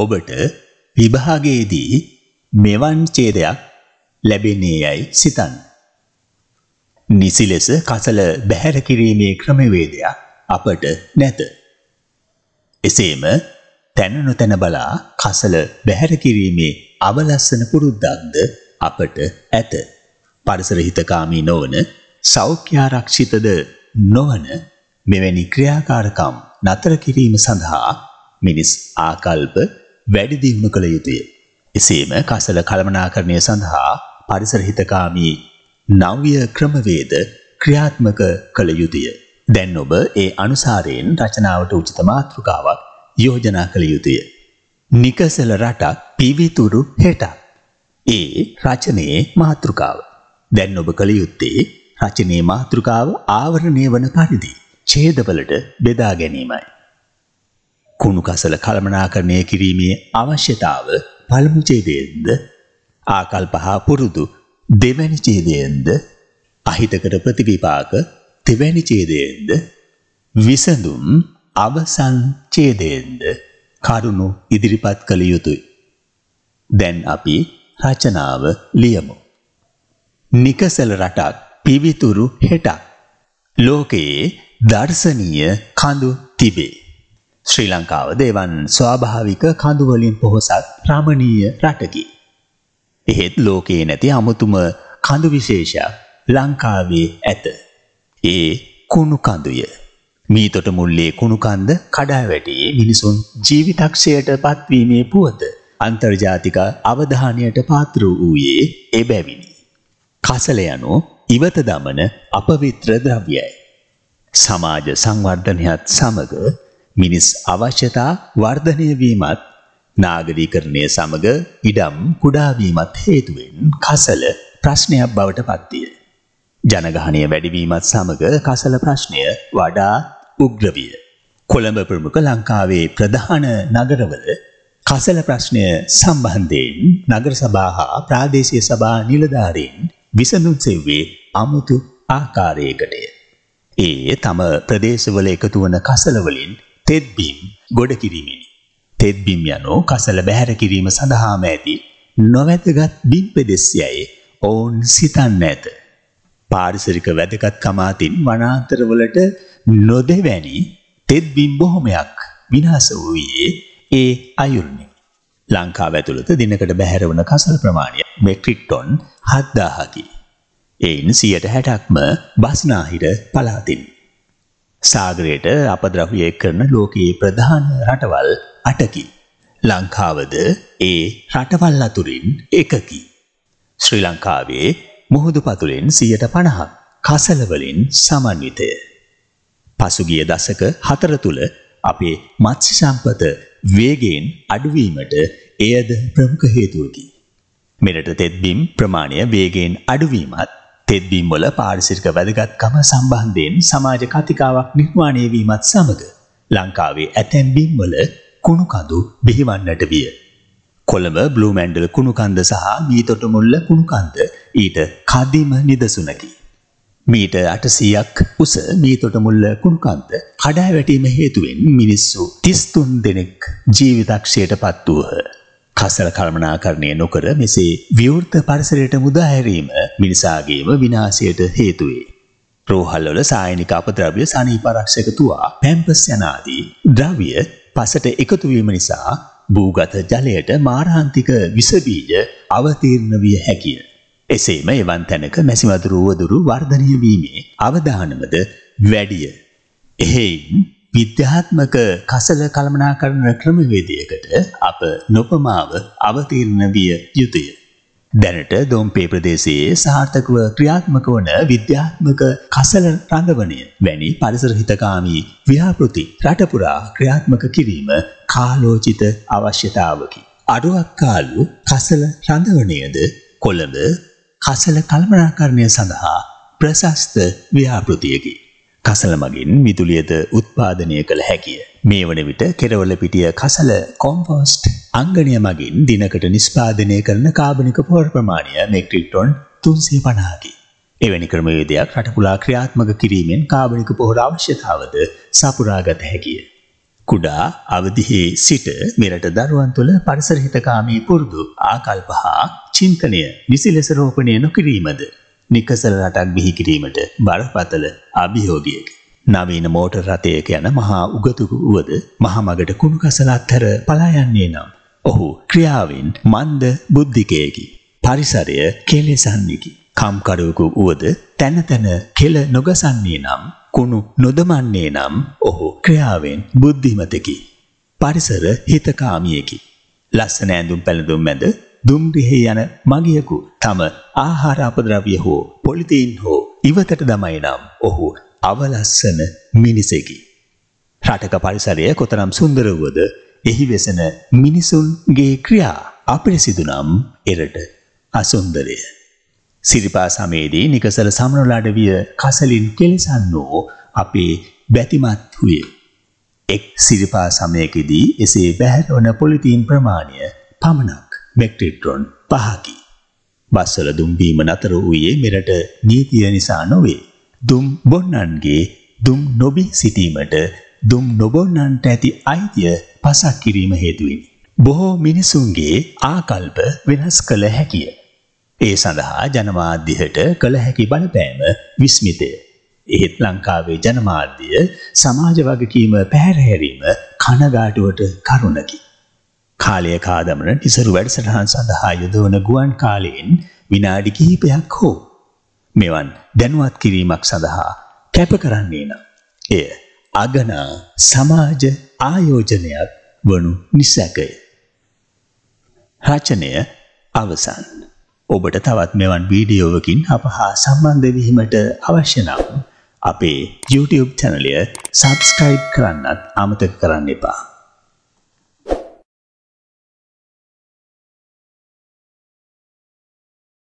ඔබට විභාගයේදී මෙවන් ඡේදයක් ලැබෙන්නේ යයි සිතන්න. නිසි ලෙස කසල බැහැර කිරීමේ ක්‍රමවේදයක් අපට නැත. එසේම තැන නොතැන බලා කසල බැහැර කිරීමේ අවලස්සන පුරුද්දක්ද අපට ඇත. පරිසර හිතකාමී නොවන සෞඛ්‍යාරක්ෂිතද නොවන මෙවැනි ක්‍රියාකාරකම් නතර කිරීම සඳහා මිනිස් ආකල්ප වැඩි දියුණු කළ යුතුය. එසේම කසල කළමනාකරණය සඳහා පරිසරහිතකාමී නව්‍ය ක්‍රමවේද ක්‍රියාත්මක කළ යුතුය. දැන් ඔබ ඒ අනුසාරයෙන් රචනාවට උචිත මාතෘකාවක් යෝජනා කළ යුතුය. නිකසල රටක් පිවිතුරු හෙටක්. ඒ රචනයේ මාතෘකාව. දැන් ඔබ කළ යුත්තේ රචනයේ මාතෘකාව ආවරණය වන පරිදි ඡේදවලට බෙදා ගැනීමයි. කුණුකසල කළමනාකරණය කිරීමේ අවශ්‍යතාව පළමු ඡේදයෙන්ද ආකල්ප හා පුරුදු දෙවැනි ඡේදයෙන්ද අහිතකර ප්‍රතිවිපාක තෙවැනි ඡේදයෙන්ද විසඳුම් අවසන් ඡේදයෙන්ද කරුණු ඉදිරිපත් කළ යුතුය. දැන් අපි රචනාව ලියමු. නිකසල රටක් පිවිතුරු හෙටක් ලෝකයේ දර්ශනීය කඳු තිබේ. ශ්‍රී ලංකාව දේවන් ස්වාභාවික කඳුවලින් පොහොසත් රමණීය රටකි. එහෙත් ලෝකයේ නැති අමුතුම කඳු විශේෂයක් ලංකාවේ ඇත. ඒ කුණු කඳුය. මීතොට මුල්ලේ කුණු කන්ද කඩාවැටේ මිනිසුන් ජීවිතක්ෂයට පත්වීමේ පුවත අන්තර්ජාතික අවධානයට පාත්‍ර වූයේ එබැවිනි. කසල යනු ඉවත දමන අපවිත්‍ර ද්‍රව්‍යයි. සමාජ සංවර්ධනයත් සමග මිනිස් අවශ්‍යතා වර්ධනය වීමත් නාගරීකරණය සමග ඉඩම් කුඩා වීමත් හේතුවෙන් කසල ප්‍රශ්නයක් බවට පත්විය. ජනගහනය වැඩිවීමත් සමග කසල ප්‍රශ්නය වඩා උග්‍ර විය. කොළඹ ප්‍රමුඛ ලංකාවේ ප්‍රධාන නගරවල කසල ප්‍රශ්නය සම්බන්ධයෙන් නගර සභා හා ප්‍රාදේශීය සභා නිලධාරීන් විසඳුම් සෙව්වේ අමුතු ආකාරයකටය. ඒ තම ප්‍රදේශවල එකතු වන කසලවලින් තෙත්බිම් ගොඩ කිරීමෙනි. තෙත්බිම් යනෝ කසල බැහැර කිරීම සඳහාම ඇති නොවැදගත් බිම් පෙදෙස්යයි ඔවුන් සිතන්න ඇත. පාරිසරික වැදගත් කමාතින් වනාන්තරවලට නොදෙවැනි තෙත්බිම් බොහොමයක් විනාස වූයේ ඒ අයුරණි. ලංකා ඇතුළත දිනකට බැහැරවන කසල් ප්‍රමාණය මෙට්‍රික්ටොන් හත්දාහකි. එයින් සියට හැටක්ම බස්නාහිර පලාතින්. සාගරයට අපද්‍රව්‍යය කරන ලෝකයේ ප්‍රධාන රටවල් අටකි. ලංකාවද ඒ රටවල් අතුරින් එකකි. ශ්‍රී ලංකාවේ මුහුදු පතුලෙන් සියයට පණහක් කසලවලින් සමන්විතය. පසුගිය දසක හතර තුළ අපේ මත්සි සම්පත වේගෙන් අඩුවීමට එයද ප්‍රමුඛ හේතුවකි. මෙරට තෙත්බිම් ප්‍රමාණය වේගෙන් අඩුවීමත් තෙත්වීම්වල පාරිසිරික වැදගත්කම සම්බන්ධයෙන් සමාජ කතිකාවක් නිර්මාණය වීමත් සමග ලංකාවේ ඇතැම් බිම්වල කුණුකඳු බිහිවන්නට විය. කොළඹ බ්ලූමැන්ඩල් කුණුකන්ද සහ ගීතොටමුල්ල කුණුකන්ද ඊට කදිම නිදසුනකි. මීට අටසීයක් උස මීතොටමුල්ල කුණුකන්ද කඩා වැටීම හේතුවෙන් මිනිස්සු තිස්තුන් දෙනෙක් ජීවිතක්ෂයට පත් වූහ. කසල කල්මනාකරණය නොකර මෙසේ විවෘත පරිසරයට මුදා හැරීම මිනිසාගේම විනාශයට හේතු වේ. රෝහල්වල සායනික අපද්‍රව්‍ය සනීපරක්ෂක තුවා පැම්පස් යන ආදී ද්‍රව්‍ය පසට එකතු වීම නිසා භූගත ජලයට මාරාන්තික විස බීජ අවතීර්ණ විය හැකිය. එසේම එවන් තැනක මැසි වතුර වදුරු වර්ධනය වීමේ අවදානමද වැඩිය. එහෙයින් විද්‍යාත්මක කසල කළමනාකරන ක්‍රමවේදයකට අප නොපමාව අවතීර්ණ විය යුතුය. දැනට දොම්පේ ප්‍රදේශයේ සාර්ථකව ක්‍රියාත්මක වන විද්‍යාත්මක කසල රඳවනය වැනි පරිසරහිතකාමී ව්‍යාපෘති රටපුරා ක්‍රියාත්මක කිරීම කාලෝචිත අවශ්‍යතාවකි. අඩුවක් කාලු කසල රඳවනයද කොළඹ කසල කල්මනාකරණය සඳහා ප්‍රශස්ත ව්‍යාපෘතියකි. කසල මගින් විදුලියද උත්පාදනය කළ හැකිය. මේ වන විට කෙරවල පිටිය කසල කොම්පෝස්ට් අංගනය මගින් දිනකට නිස්පාදනය කරන කාබනික පෝර් ප්‍රමාණය මෙක්‍රික්ටොන් තුන්සිය පනාකි. එවැනි ක්‍රමයේදයක් රටකුලා ක්‍රියාත්මක කිරීමෙන් කාබනික පොහොර අවශ්‍යතාවද සපුරාගත හැකිය. කුඩා අවදිහේ සිට මෙරට දරුවන් තුළ පරිසරහිතකාමී පුරුදු ආකල්ප හා චින්තනය නිසි ලෙස රෝපණය නොකිරීමද නිකසල රටක් බිහි කිරීමට බරපතල අභියෝගයකි. නවීන මෝටර් රථයක යන මහා උගතුකු වුවද මහමගට කුණු කසල අත්හැර පලා යන්නේ නම් ඔහු ක්‍රියාවෙන් මන්ද බුද්ධිකයකි. පරිසරය කෙලෙසන්නකි. කම්කරුවකු වුවද තැන තැන කෙල නොගසන්නේ නම් කුණු නොදමන්නේ නම් ඔහු ක්‍රියාවෙන් බුද්ධිමතකි. පරිසර හිතකාමියකි. ලස්සන ඇඳුම් පැළඳුම් මැද දුම්රිහි යන මගියකු තම ආහාර අපද්‍රව්‍ය හෝ පොලිතීන් හෝ ඉවතට දමයි නම් ඔහු අවලස්සන මිනිසෙකි. රටක පරිසරය කොතරම් සුන්දර වුවද එහි වෙසෙන මිනිසුන්ගේ ක්‍රියා අපිරිසිදු නම් එරට අසුන්දරය. සිරිපා සමයේදී නිකසල සමනලාට විය කසලින් කෙලසන්නෝ අපේ බැතිමත් වුය. එක් සිරිපා සමයකදී එසේ බැහැරවන පොලිතීන් ප්‍රමාණය පමණක්. මෙක්ට්‍රිට්‍රොන් පහකි. බස්වල දුම්බීම නතර වූයේ මෙරට නීතිය නිසා නොවේ. දුම් බොන්නන්ගේ දුම් නොබී සිටීමට දුම් නොබොන්නන්ට ඇති අයිතිය පසක් කිරීම හේතුවෙනි. බොහෝ මිනිසුන්ගේ ආකල්ප වෙනස් කළ හැකිය. ඒ සඳහා ජනමාධ්‍යයට කළ හැකි බලපෑම විස්මිතය. එහෙත් ලංකාවේ ජනමාධ්‍යය සමාජ වගකීම පැහැරහැරීම කනගාටුවට කරුණකි. කාලය කාදමන නිසරු වැඩසටහන් සඳහා යොදවන ගුවන් කාලයෙන් විනාඩි කිහිපයක් හෝ මෙවන් දැනුවත් කිරීමක් සඳහා කැප කරන්නේ නම් එය අගනා සමාජ ආයෝජනයක් වනු නිසැකය. රචනය අවසන්. ඔබට තවත් මෙවන් වීඩියෝවකින් අප හා සම්බන්ධ වීමට අවශ්‍ය නම් අපේ YouTube චැනලය සබස්ක්‍රයිබ් කරන්නත් අමතක කරන්න එපා.